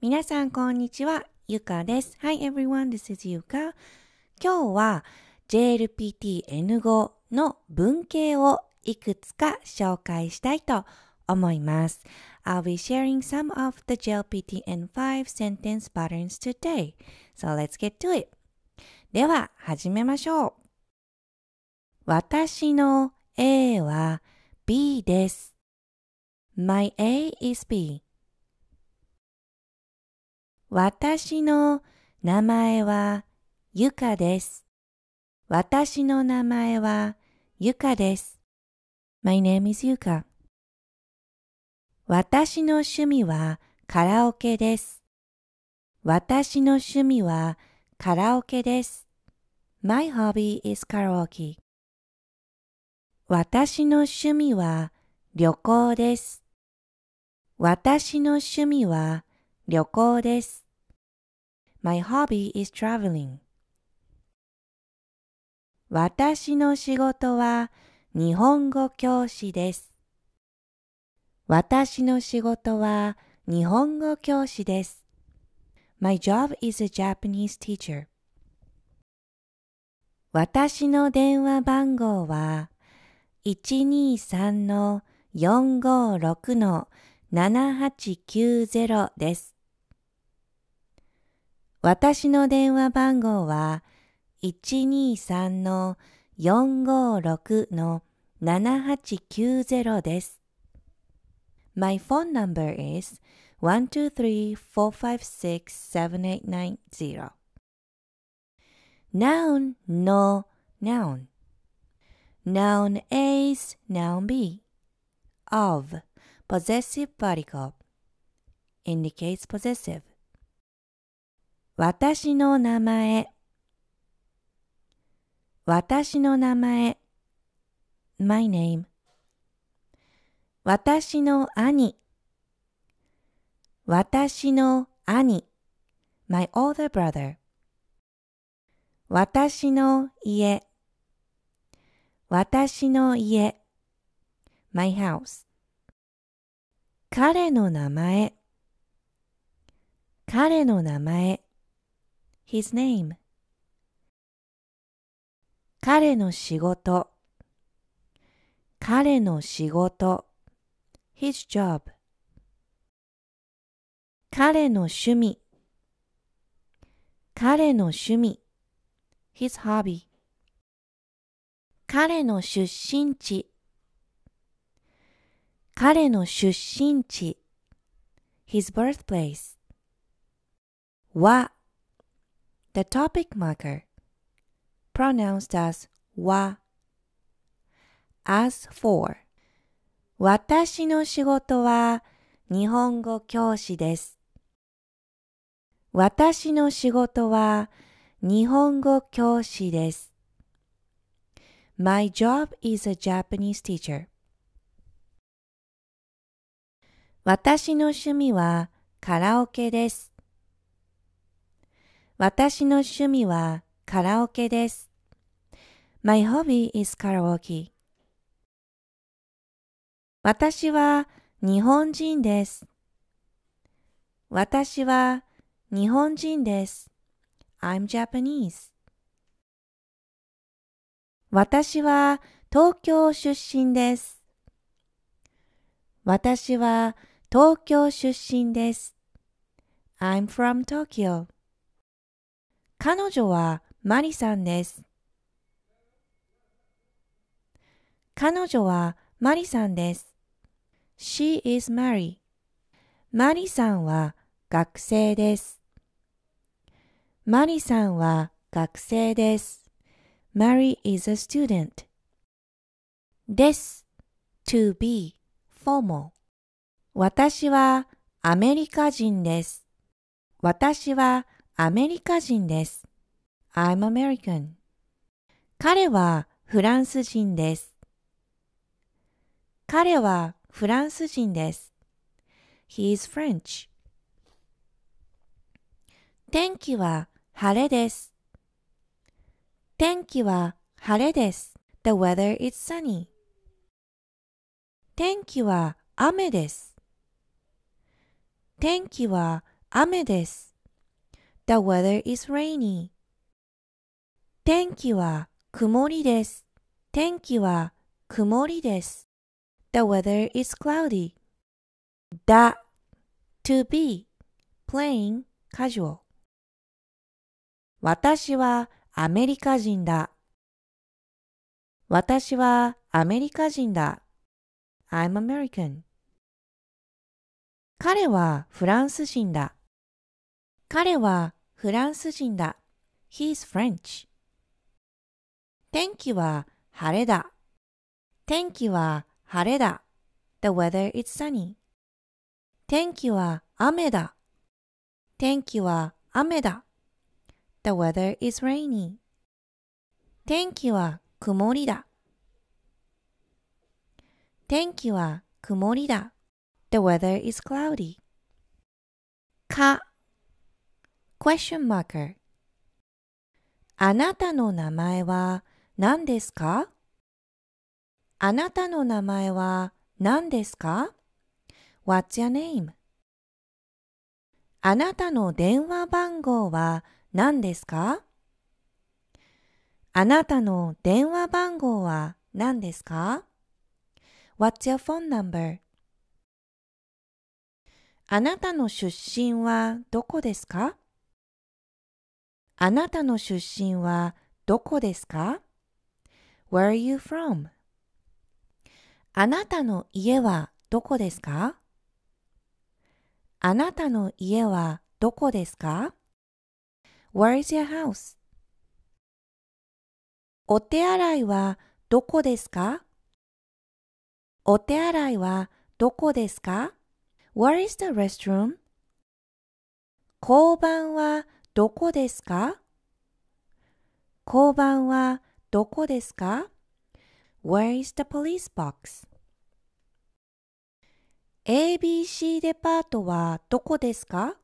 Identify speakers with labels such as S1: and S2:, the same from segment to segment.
S1: 皆さん、こんにちは。ゆかです。Hi everyone, this is ゆか。今日は JLPTN5 の文型をいくつか紹介したいと思います。I'll be sharing some of the JLPTN5 sentence patterns today. So let's get to it. では、始めましょう。私の A は B です。My A is B. 私の名前はゆかです。私の名前はゆかです。My name is 私の趣味はカラオケです。私の趣味はカラオケです。My hobby is karaoke. 私の趣味は旅行です。私の趣味は旅行です。My hobby is traveling. 私の仕事は日本語教師です。私の仕事は日本語教師です。My job is a Japanese teacher. 私の電話番号は123-456-7890です。私の電話番号は123-456-7890です。My phone number is 123-456-7890 Noun, no, noun Noun A, s noun B Of, possessive particle Indicates possessive 私の名前私の名前 my name 私の兄私の兄 my older brother 私の家私の家 my house 彼の名前彼の名前 his name 彼の仕事彼の仕事 his job 彼の趣味彼の趣味 his hobby 彼の出身地彼の出身地 his birthplace は The topic marker, pronounced as wa. As for, 私の仕事は日本語教師です。私の仕事は日本語教師です。My job is a Japanese teacher. 私の趣味はカラオケです。私の趣味はカラオケです。My hobby is karaoke. 私は日本人です。私は日本人です。I'm Japanese. 私は東京出身です。私は東京出身です。I'm from Tokyo. 彼女はマリさんです。彼女はマリさんです。She is Mary. マリさんは学生です。マリさんは学生です。Mary is a student. です。to be formal. 私はアメリカ人です。私はアメリカ人です。I'm American. 彼はフランス人です。彼はフランス人です。He is French. 天気は晴れです。天気は晴れです。The weather is sunny. 天気は雨です。天気は雨です。The weather is rainy. 天気は曇りです。天気は曇りです。The weather is cloudy. だ to be plain casual 私はアメリカ人だ。私はアメリカ人だ。I'm American. 彼はフランス人だ。彼はフランス人だ。He's French. 天気は晴れだ。天気は晴れだ。The weather is sunny. 天気は雨だ。天気は雨だ。The weather is rainy. 天気は曇りだ。天気は曇りだ。The weather is cloudy. か question marker あなたの名前は何ですかあなたの名前は何ですか ?What's your name? あなたの電話番号は何ですかあなたの電話番号は何ですか ?What's your phone number? あなたの出身はどこですかあなたの出身はどこですか ?Where are you from? あなたの家はどこですかあなたの家はどこですか ?Where is your house? お手洗いはどこですかお手洗いはどこですか ?Where is the restroom? 交番はどこですか交番はどこですか ?Where is the police box? ABC デパートはどこですか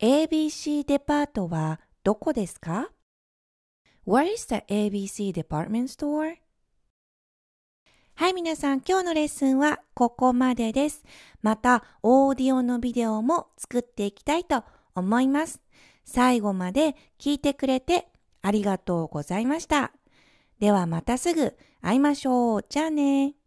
S1: ?ABC デパートはどこですか ?Where is the ABC department store? はい、皆さん、今日のレッスンはここまでです。また、オーディオのビデオも作っていきたいと思います。最後まで聞いてくれてありがとうございました。ではまたすぐ会いましょう。じゃあね